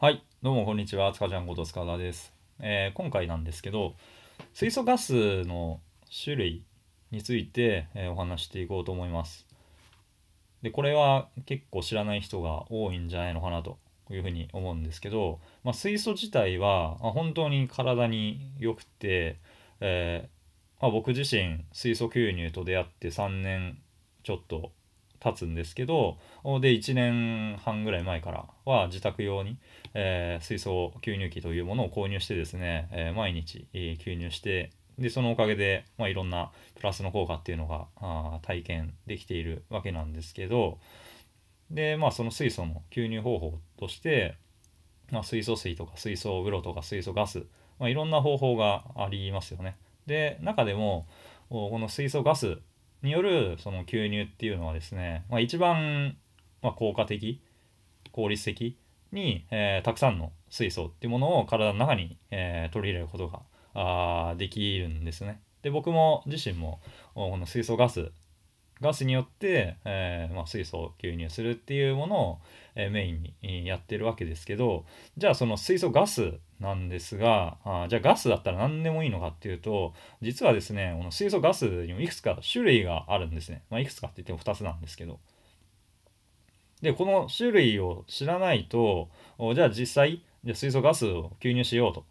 はい、どうもこんにちは、つかちゃんこと塚田です、えー、今回なんですけど、水素ガスの種類について、えー、お話していこうと思います。で、これは結構知らない人が多いんじゃないのかなというふうに思うんですけど、まあ、水素自体は、まあ、本当に体に良くて、えー、まあ、僕自身水素吸入と出会って3年ちょっと経つんですけどで1年半ぐらい前からは自宅用に、えー、水素吸入器というものを購入してですね、えー、毎日、えー、吸入してでそのおかげで、まあ、いろんなプラスの効果っていうのがあ体験できているわけなんですけどでまあその水素の吸入方法として、まあ、水素水とか水素風呂とか水素ガス、まあ、いろんな方法がありますよね。で中でもこの水素ガスによるその吸入っていうのはですね、まあ、一番、まあ、効果的効率的に、えー、たくさんの水素っていうものを体の中に、えー、取り入れることがあできるんですね。で僕も自身もこの水素ガスガスによって、えー、まあ、水素を吸入するっていうものを、えメインにやってるわけですけどじゃあその水素ガスなんですがあじゃあガスだったら何でもいいのかっていうと実はですねこの水素ガスにもいくつか種類があるんですね、まあ、いくつかって言っても2つなんですけどでこの種類を知らないとじゃあ実際じゃ水素ガスを吸入しようと、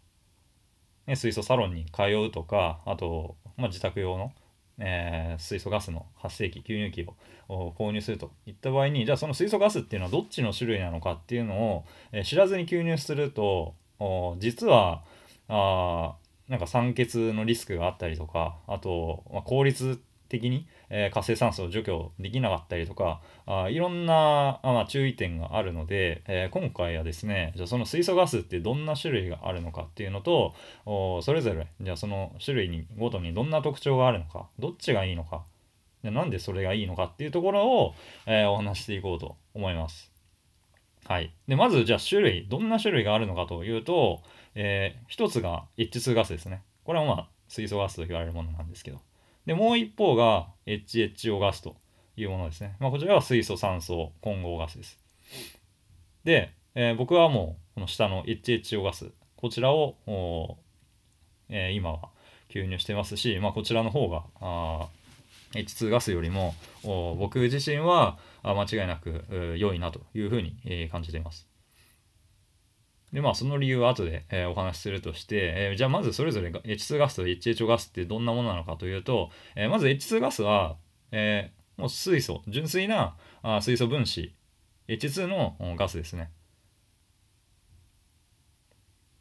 ね、水素サロンに通うとかあと、まあ、自宅用のえー、水素ガスの発生器吸入器を購入するといった場合にじゃあその水素ガスっていうのはどっちの種類なのかっていうのを、えー、知らずに吸入すると実はあなんか酸欠のリスクがあったりとかあと、まあ、効率的に、えー、活性酸素を除去できなかったりとかあいろんなあ、まあ、注意点があるので、えー、今回はですねじゃその水素ガスってどんな種類があるのかっていうのとおそれぞれじゃその種類にごとにどんな特徴があるのかどっちがいいのかでなんでそれがいいのかっていうところを、えー、お話していこうと思います。はい、でまずじゃあ種類どんな種類があるのかというと、えー、1つが H2 ガスですねこれはまあ水素ガスと言われるものなんですけどで、もう一方が HHO ガスというものですね。まあ、こちらは水素、酸素、混合ガスです。で、えー、僕はもうこの下の HHO ガス、こちらを、えー、今は吸入してますし、まあ、こちらの方があ H2 ガスよりも僕自身は間違いなく良いなというふうに感じています。でまあその理由は後で、えー、お話しするとして、えー、じゃあまずそれぞれ H2 ガスと HHO ガスってどんなものなのかというと、えー、まず H2 ガスは、えもう水素純粋なあ水素分子 H2 のガスですね。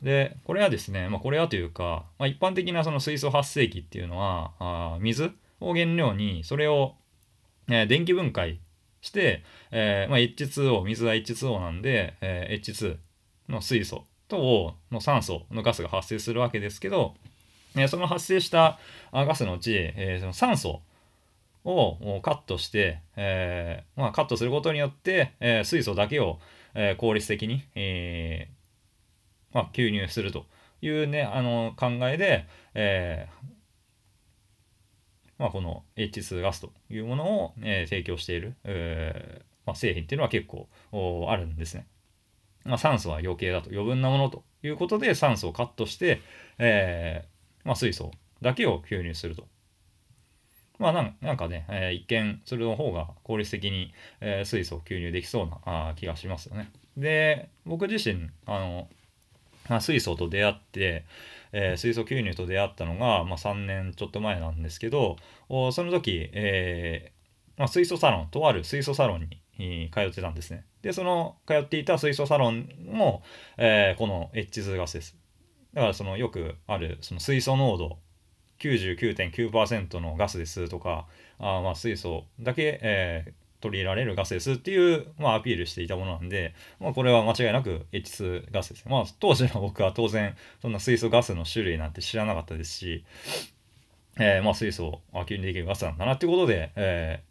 でこれはですね、まあ、これはというか、まあ、一般的なその水素発生器っていうのはあ水を原料にそれを、え電気分解して、えまあ、H2O 水は H2O なんで、え H2 の水素等の酸素のガスが発生するわけですけど、えその発生したガスのうち、えその酸素をカットして、えまあ、カットすることによって、え水素だけを、え効率的に、えまあ、吸入するというねあの考えで、えまあ、この H2 ガスというものを、え提供している、えまあ、製品っていうのは結構あるんですね。まあ、酸素は余計だと余分なものということで酸素をカットして、えー、まあ、水素だけを吸入すると。まあなんかね、えー、一見それの方が効率的に、えー、水素を吸入できそうなあ気がしますよね。で僕自身あの、まあ、水素と出会って、えー、水素吸入と出会ったのが、まあ、3年ちょっと前なんですけどその時、えまあ、水素サロンとある水素サロンに通ってたんですね。で、その通っていた水素サロンも、えー、この H2 ガスです。だからそのよくあるその水素濃度99.9%のガスですとか、あまあ水素だけ、えー、取り入れられるガスですっていう、まあ、アピールしていたものなんで、まあ、これは間違いなく H2 ガスです。まあ、当時の僕は当然、そんな水素ガスの種類なんて知らなかったですし、えー、まあ、水素を吸入にできるガスなんだなってことで、え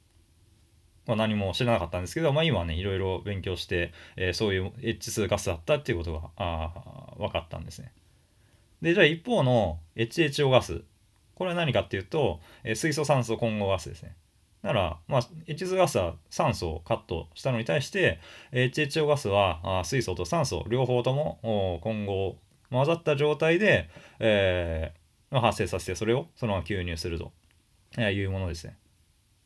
まあ、何も知らなかったんですけど、まあ、今ねいろいろ勉強して、えー、そういう H2 ガスだったっていうことがあ分かったんですね。でじゃあ一方の HHO ガスこれは何かっていうと、えー、水素酸素混合ガスですね。なら、まあ、H2 ガスは酸素をカットしたのに対して HHO ガスはあ水素と酸素両方とも混合混ざった状態で、えー、発生させてそれをそのまま吸入するというものですね。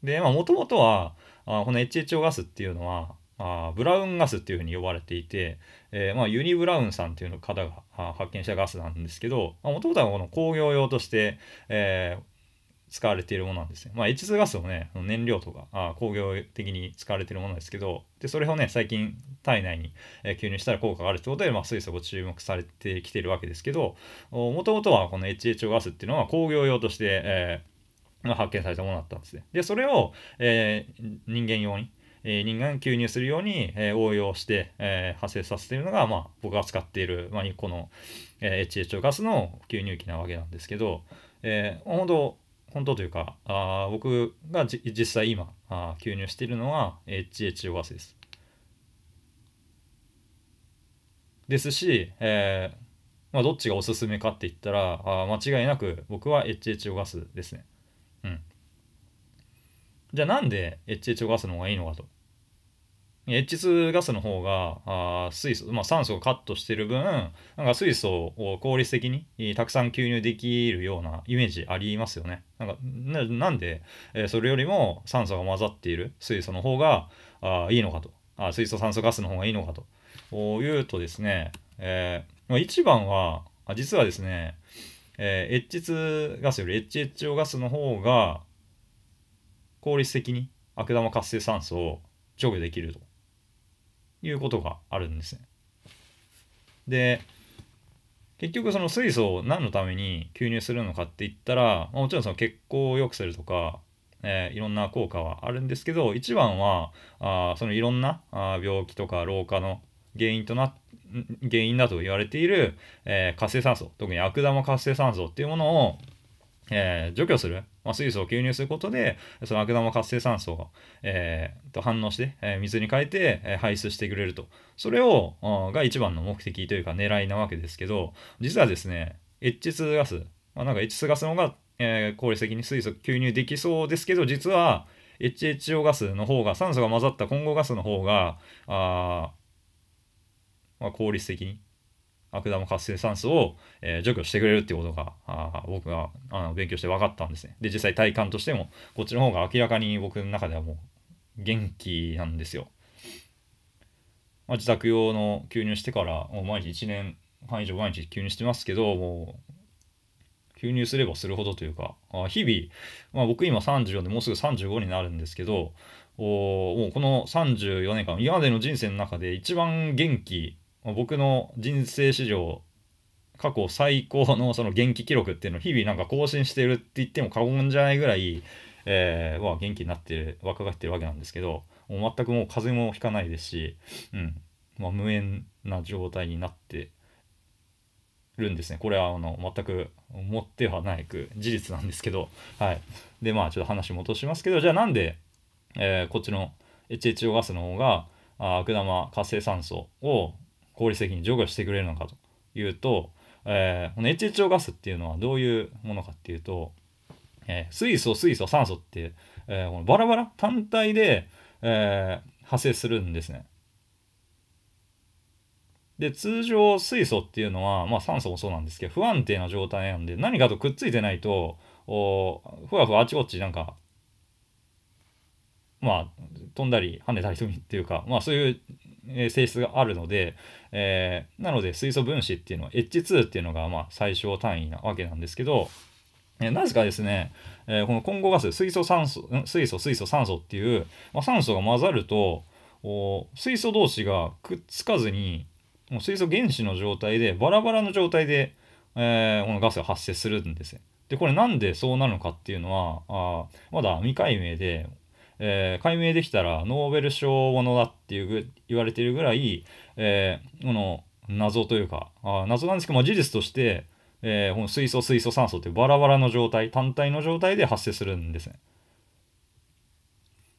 で、まあ、もともとは、あこの HHO ガスっていうのはあブラウンガスっていうふうに呼ばれていて、えー、まあ、ユニ・ブラウンさんっていうの方が発見したガスなんですけどもともとはこの工業用として、えー、使われているものなんですね。まあ、H2 ガスをね、燃料とかあ工業的に使われているものですけど、でそれをね、最近体内に、えー、吸入したら効果があるということで、まあ、水素が注目されてきているわけですけど、もともとはこの HHO ガスっていうのは工業用として、えーが発見されたものだったんですね。で、それを、えー、人間用に、えー、人間が吸入するように、えー、応用して、えー、発生させているのが、まあ、僕が使っている、まあ、この、えー、HHO ガスの吸入器なわけなんですけど、えー、本当、本当というか、あ僕が実際今あ、吸入しているのは HHO ガスです。ですし、えーまあ、どっちがおすすめかって言ったら、あ間違いなく僕は HHO ガスですね。じゃあなんで HH ガスの方がいいのかと。H2 ガスの方があ水素、まあ、酸素をカットしてる分なんか水素を効率的にたくさん吸入できるようなイメージありますよね。なんかなんで、えー、それよりも酸素が混ざっている水素の方があいいのかとあ水素酸素ガスの方がいいのかというとですね、えー、一番は実はですね、えー、H2 ガスより HHO ガスの方が効率的に悪玉活性酸素を除去できるということがあるんですね。で結局その水素を何のために吸入するのかって言ったら、もちろんその血行を良くするとか、えー、いろんな効果はあるんですけど一番はあそのいろんなあ病気とか老化の原因とな原因だと言われている、えー、活性酸素特に悪玉活性酸素っていうものを、えー、除去するまあ、水素を吸入することで、その悪玉活性酸素が、えー、と反応して、えー、水に変えて、えー、排出してくれると。それを、が一番の目的というか狙いなわけですけど、実はですね、H2 ガス、まあ、なんか H2 ガスの方が、えー、効率的に水素吸入できそうですけど、実は HHO ガスの方が、酸素が混ざった混合ガスの方が、あまあ、効率的に悪玉活性酸素を、えー、除去してくれるっていうことがあ僕があの勉強して分かったんですね。で実際体感としてもこっちの方が明らかに僕の中ではもう元気なんですよ。まあ、自宅用の吸入してからもう毎日1年半以上毎日吸入してますけどもう吸入すればするほどというかあ日々、まあ、僕今34でもうすぐ35になるんですけどおもうこの34年間今までの人生の中で一番元気僕の人生史上過去最高のその元気記録っていうのを日々なんか更新してるって言っても過言じゃないぐらい、えー、まあ、元気になってる若返ってるわけなんですけどもう全くもう風邪もひかないですし、うんまあ、無縁な状態になってるんですねこれはあの全くもってはないく事実なんですけど、はい、でまあちょっと話戻しますけどじゃあなんで、えー、こっちの HHO ガスの方が悪玉活性酸素を効率的に除去してくれるのかというと、えー、この HHO ガスっていうのはどういうものかっていうと、えー、水素水素酸素って、えー、このバラバラ単体で、えー、発生するんですね。で通常水素っていうのは、まあ、酸素もそうなんですけど不安定な状態なんで何かとくっついてないとおふわふわあちこちなんかまあ飛んだり跳ねたりするっていうかまあそういう性質があるので、えー、なので水素分子っていうのは H2 っていうのがまあ最小単位なわけなんですけど、えなぜかですね、えー、この混合ガス水素酸素水素水素酸素っていう、まあ、酸素が混ざると水素同士がくっつかずにもう水素原子の状態でバラバラの状態で、えー、このガスが発生するんですよ。でこれなんでそうなるのかっていうのはあまだ未解明でえー、解明できたらノーベル賞ものだっていう言われてるぐらい、えー、この謎というかあ謎なんですけど、まあ、事実として、えー、この水素水素酸素ってバラバラの状態単体の状態で発生するんですね。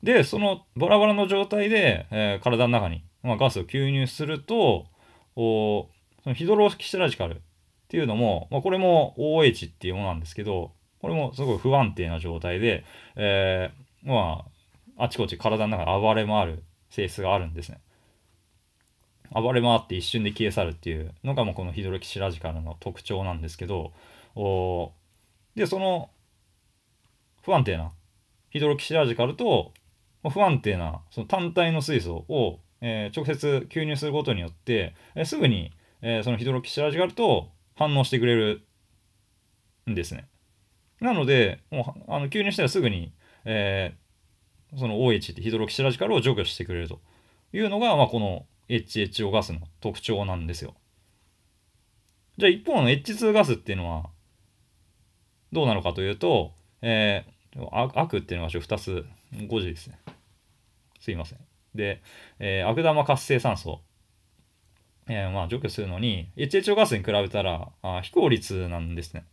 でそのバラバラの状態で、えー、体の中に、まあ、ガスを吸入するとおそのヒドロキシラジカルっていうのも、まあ、これも OH っていうものなんですけどこれもすごい不安定な状態で、えー、まああちこち体の中で暴れ回る性質があるんですね。暴れ回って一瞬で消え去るっていうのがもうこのヒドロキシラジカルの特徴なんですけどおでその不安定なヒドロキシラジカルと不安定なその単体の水素を、えー、直接吸入することによって、えー、すぐに、えー、そのヒドロキシラジカルと反応してくれるんですね。なのでもうあの吸入したらすぐに、えその OH ってヒドロキシラジカルを除去してくれるというのが、まあ、この HHO ガスの特徴なんですよ。じゃあ一方の H2 ガスっていうのはどうなのかというと、えー、悪っていうのが2つ5時ですね。すいません。で、えー、悪玉活性酸素、えー、まあ除去するのに HHO ガスに比べたらあ非効率なんですね。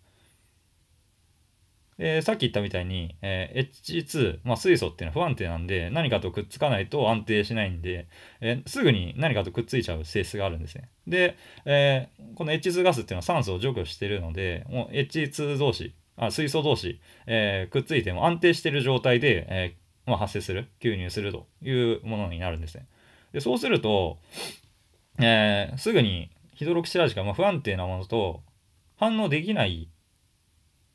さっき言ったみたいに、えー、H2、まあ、水素っていうのは不安定なんで何かとくっつかないと安定しないんで、えー、すぐに何かとくっついちゃう性質があるんですね。で、えー、この H2 ガスっていうのは酸素を除去しているのでもう H2 同士あ水素同士、えー、くっついても安定している状態で、えまあ、発生する吸入するというものになるんですね。でそうすると、えすぐにヒドロキシラージが、まあ、不安定なものと反応できない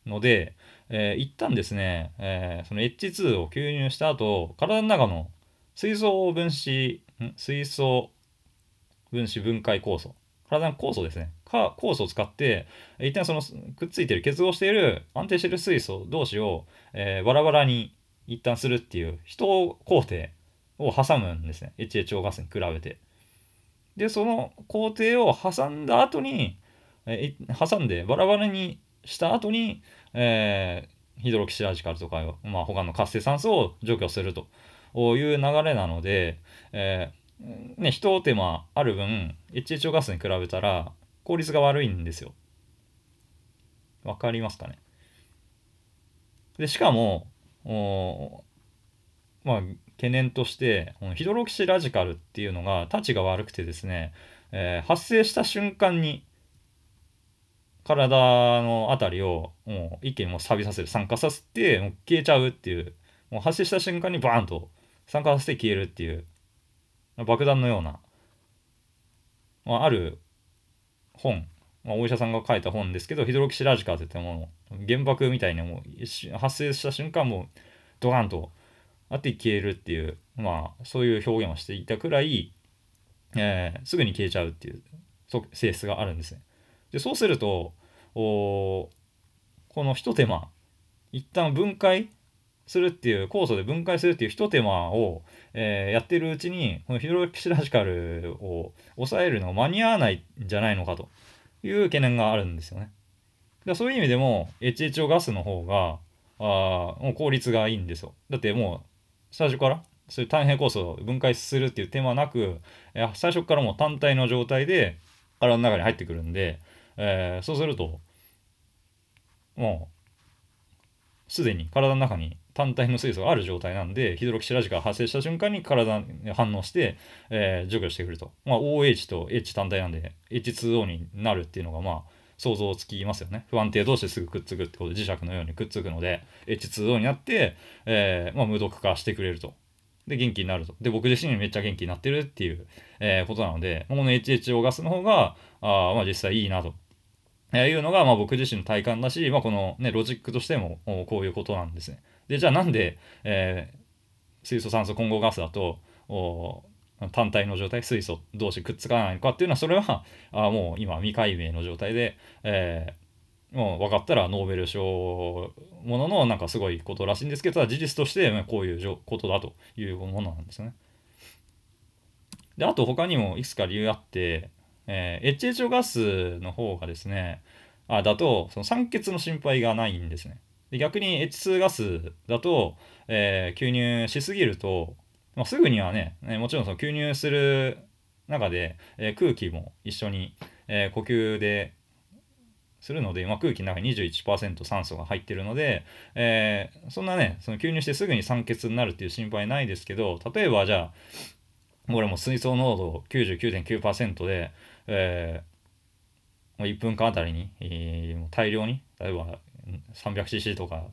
ので、えー、一旦ですね、えー、その H2 を吸入した後、体の中の水素分子、水素分子分解酵素、体の酵素ですね、か酵素を使って、一旦そのくっついてる、結合している、安定している水素同士を、えー、バラバラに一旦するっていう、人工程を挟むんですね、HHO ガスに比べて。で、その工程を挟んだ後に、え挟んでバラバラにした後に、えー、ヒドロキシラジカルとか、まあ、他の活性酸素を除去するという流れなので、えーね、一手間ある分 HHO ガスに比べたら効率が悪いんですよ。わかりますかねでしかもお、まあ、懸念としてヒドロキシラジカルっていうのがたちが悪くてですね、えー、発生した瞬間に体のあたりをもう一気にもう錆びさせる酸化させてもう消えちゃうっていうもう発射した瞬間にバーンと酸化させて消えるっていう爆弾のような、まあ、ある本、まあ、お医者さんが書いた本ですけどヒドロキシラジカーって言っても原爆みたいにもう発生した瞬間もうドカンとあって消えるっていうまあそういう表現をしていたくらい、えー、すぐに消えちゃうっていう性質があるんですね。でそうするとこの一手間一旦分解するっていう酵素で分解するっていう一手間を、えー、やってるうちにこのヒドロキシラジカルを抑えるの間に合わないんじゃないのかという懸念があるんですよね。でそういう意味でも HHO ガスの方があもう効率がいいんですよ。だってもう最初からそういう単平酵素を分解するっていう手間なく最初からもう単体の状態で体の中に入ってくるんでえー、そうするともうすでに体の中に単体の水素がある状態なんでヒドロキシラジカが発生した瞬間に体に反応して、えー、除去してくると、まあ、OH と H 単体なんで H2O になるっていうのがまあ想像つきますよね不安定同士ですぐくっつくってことで磁石のようにくっつくので H2O になって、えー、まあ、無毒化してくれるとで元気になるとで僕自身めっちゃ元気になってるっていう、えー、ことなのでこの HHO ガスの方があまあ実際いいなとえいうのが、まあ、僕自身の体感だし、まあ、この、ね、ロジックとしてもこういうことなんですね。でじゃあなんで、えー、水素酸素混合ガスだと単体の状態水素同士くっつかないのかっていうのはそれはあもう今未解明の状態で、えー、もう分かったらノーベル賞もののなんかすごいことらしいんですけどただ事実としてこういうことだというものなんですね。であと他にもいくつか理由あってえー、HHO ガスの方がですね、あだと、その酸欠の心配がないんですね。で逆に H2 ガスだと、えー、吸入しすぎると、まあ、すぐにはね、ねもちろんその吸入する中で、えー、空気も一緒に、えー、呼吸でするので、まあ、空気の中に21%酸素が入ってるので、えー、そんなねその吸入してすぐに酸欠になるっていう心配ないですけど例えばじゃあこれも水素濃度99.9%で、えー、もう1分間あたりに、えー、もう大量に、例えば 300cc とか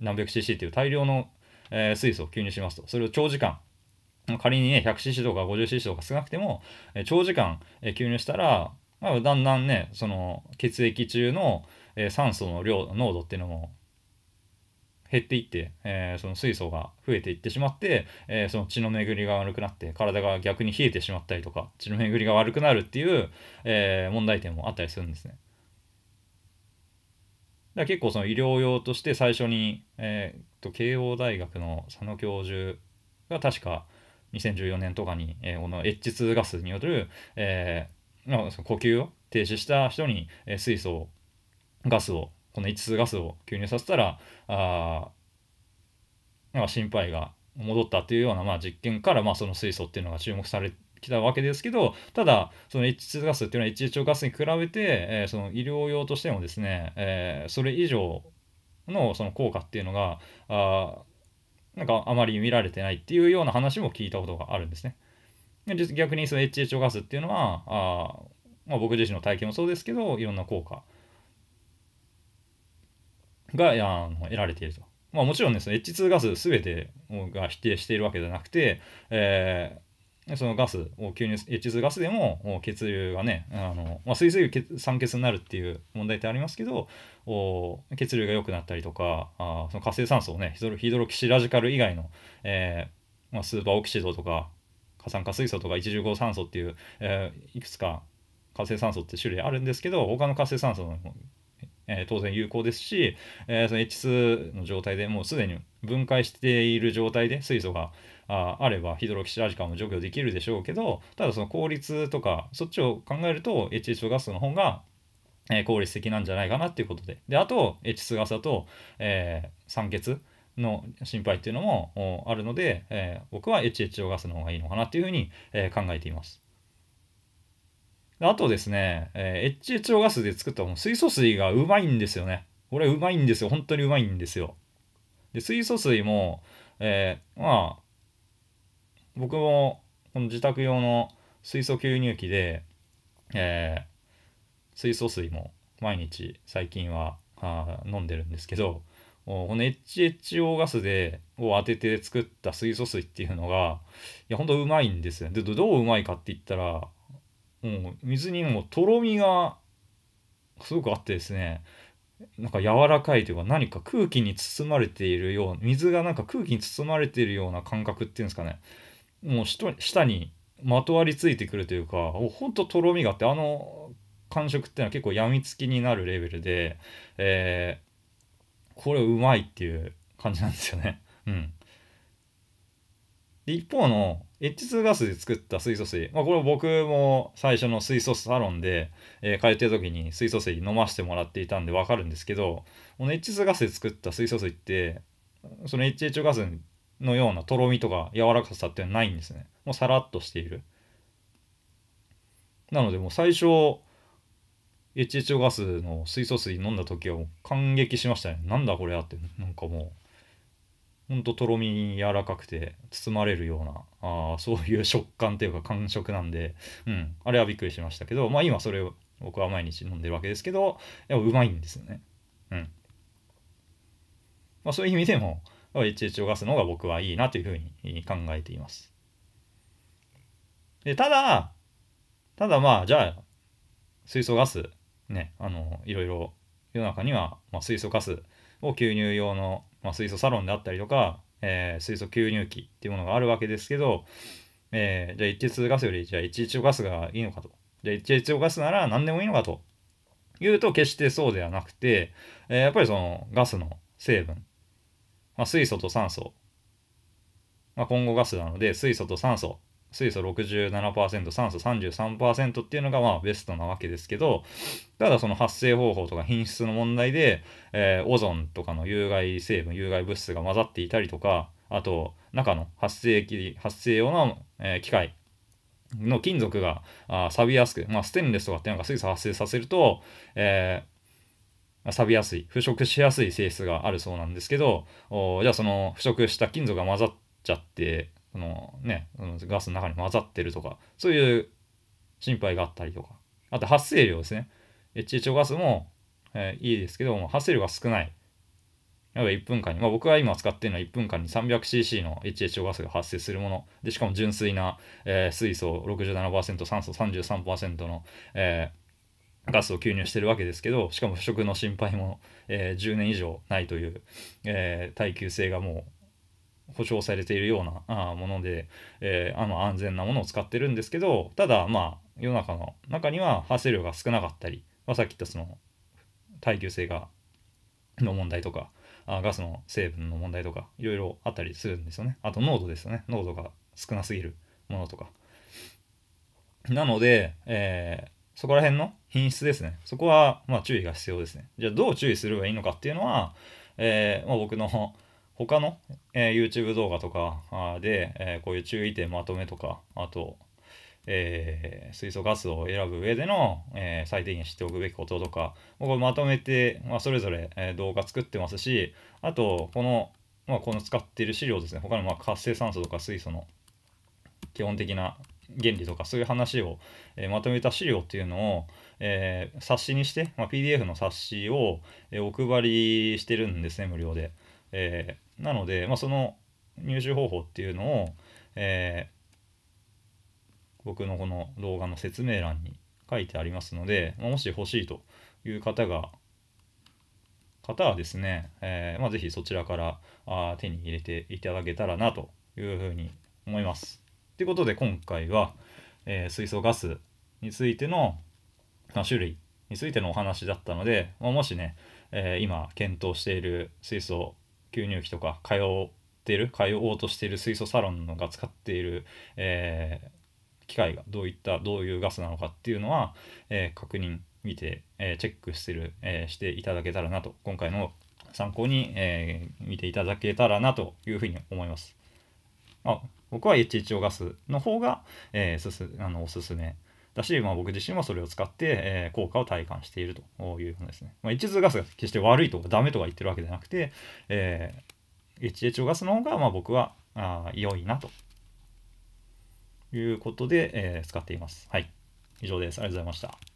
何百 cc っていう大量の、えー、水素を吸入しますと、それを長時間、仮にね、100cc とか 50cc とか少なくても、え長時間、え吸入したら、まあ、だんだんね、その血液中の、え酸素の量、濃度っていうのも減っていって、えー、その水素が増えていってしまって、えー、その血の巡りが悪くなって体が逆に冷えてしまったりとか血の巡りが悪くなるっていう、えー、問題点もあったりするんですね。だ結構その医療用として最初に、えー、と慶応大学の佐野教授が確か2014年とかに、えー、この H2 ガスによる、えー、呼吸を停止した人に、えー、水素ガスをこの H2 ガスを吸入させたらあなんか心配が戻ったというような、まあ、実験から、まあ、その水素っていうのが注目されてきたわけですけどただその H2 ガスっていうのは HHO ガスに比べて、えー、その医療用としてもですね、えー、それ以上のその効果っていうのがあなんかあまり見られてないっていうような話も聞いたことがあるんですね。逆にその HHO ガスっていうのはあ、まあ、僕自身の体験もそうですけどいろんな効果があの得られていると。まあ、もちろんです、ね、H2 ガス全てが否定しているわけじゃなくて、えー、そのガスを吸入 H2 ガスでも血流がねあの、まあ、水水酸欠になるっていう問題ってありますけど血流が良くなったりとかあその活性酸素をねヒドロヒドロキシラジカル以外の、えーまあ、スーパーオキシドとか過酸化水素とか一重合酸素っていう、えー、いくつか活性酸素って種類あるんですけど他の活性酸素のえ当然有効ですし、えその H2 の状態でもうすでに分解している状態で水素がああればヒドロキシラジカンも除去できるでしょうけどただその効率とかそっちを考えると HH ガスの方がえ効率的なんじゃないかなっていうことでであと H2 ガスだと、えー、酸欠の心配っていうのもあるので、えー、僕は HHO ガスの方がいいのかなっていうふうに、えー、考えています。あとですね、えー、HH オガスで作ったも水素水がうまいんですよね。これうまいんですよ。本当にうまいんですよ。で、水素水も、えー、まあ、僕も、この自宅用の水素吸入器で、えー、水素水も毎日最近はあ飲んでるんですけど、この HHO ガスでを当てて作った水素水っていうのが、いや、本当うまいんですよ。で、どううまいかって言ったら、もう水にもとろみがすごくあってですねなんか柔らかいというか何か空気に包まれているような水がなんか空気に包まれているような感覚っていうんですかねもう舌にまとわりついてくるというかほんととろみがあってあの感触っていうのは結構やみつきになるレベルで、えー、これうまいっていう感じなんですよね。うん、一方の H2 ガスで作った水素水、まあ、これ僕も最初の水素サロンで、えー、帰ってる時に水素水飲ませてもらっていたんで分かるんですけどこの H2 ガスで作った水素水ってその HH ガスのようなとろみとか柔らかさっていうのはないんですねもうさらっとしているなのでもう最初 HHO ガスの水素水飲んだ時は感激しましたねなんだこれはってなんかもうほんととろみ柔らかくて包まれるようなあそういう食感というか感触なんで、うん、あれはびっくりしましたけどまあ今それを僕は毎日飲んでるわけですけどやっぱうまいんですよね。うんまあ、そういう意味でも HH をガスの方が僕はいいなというふうに考えています。でただただまあじゃあ水素ガスねあのいろいろ世の中には、まあ、水素ガスを吸入用の、まあ、水素サロンであったりとか、えー、水素吸入器っていうものがあるわけですけど、えー、じゃあ H2 ガスよりじゃあ H1 ガスがいいのかと。じゃあ H1 ガスなら何でもいいのかというと決してそうではなくて、えー、やっぱりそのガスの成分、まあ、水素と酸素、まあ、混合ガスなので水素と酸素水素67%、酸素33%っていうのがまあベストなわけですけど、ただその発生方法とか品質の問題で、えー、オゾンとかの有害成分、有害物質が混ざっていたりとか、あと中の発生機発生用の、えー、機械の金属があ錆びやすく、まあ、ステンレスとかっていうのが水素発生させると、えー錆びやすい、腐食しやすい性質があるそうなんですけど、じゃあその腐食した金属が混ざっちゃってそのね、ガスの中に混ざってるとか、そういう心配があったりとか。あと発生量ですね。HHO ガスも、えー、いいですけども、発生量が少ない。やっぱ1分間に、まあ、僕が今使ってるのは1分間に 300cc の HHO ガスが発生するもの。で、しかも純粋な、えー、水素67%、酸素33%の、えー、ガスを吸入してるわけですけど、しかも腐食の心配も、えー、10年以上ないという、え耐久性がもう保証されているようなあもので、えー、あの安全なものを使ってるんですけどただまあ世の中の中には発生量が少なかったり、まあ、さっき言ったその耐久性がの問題とかあガスの成分の問題とかいろいろあったりするんですよねあと濃度ですよね濃度が少なすぎるものとかなので、えー、そこら辺の品質ですねそこはまあ注意が必要ですねじゃあどう注意すればいいのかっていうのは、えーまあ、僕の他の、えー、YouTube 動画とかで、えー、こういう注意点まとめとか、あと、えー、水素ガスを選ぶ上での、えー、最低限知っておくべきこととか、僕まとめて、まあ、それぞれ、えー、動画作ってますし、あと、この、まあ、この使っている資料ですね、他のまあ活性酸素とか水素の基本的な原理とかそういう話を、えー、まとめた資料っていうのを、えー、冊子にして、まあ、PDF の冊子を、えー、お配りしてるんですね、無料で。えなので、まあ、その入手方法っていうのを、えー、僕のこの動画の説明欄に書いてありますので、まあ、もし欲しいという方が方はですね、えー、まあ、ぜひそちらからあ手に入れていただけたらなというふうに思います。ということで今回は、えー、水素ガスについての、まあ、種類についてのお話だったので、まあ、もしね、えー、今検討している水素吸入器とか通ってる通おうとしている水素サロンのが使っている、えー、機械がどういったどういうガスなのかっていうのは、えー、確認見て、えー、チェックしてる、えしていただけたらなと今回の参考に、え見ていただけたらなというふうに思います。あ僕は HHO ガスの方が、えー、すすあのおすすめだし、まあ、僕自身はそれを使って、えー、効果を体感しているというものですね。まあ、一2ガスが決して悪いとかダメとか言ってるわけじゃなくて、えー、HHO ガスの方がまあ僕はあ良いなということで、えー、使っています。はい。以上です。ありがとうございました。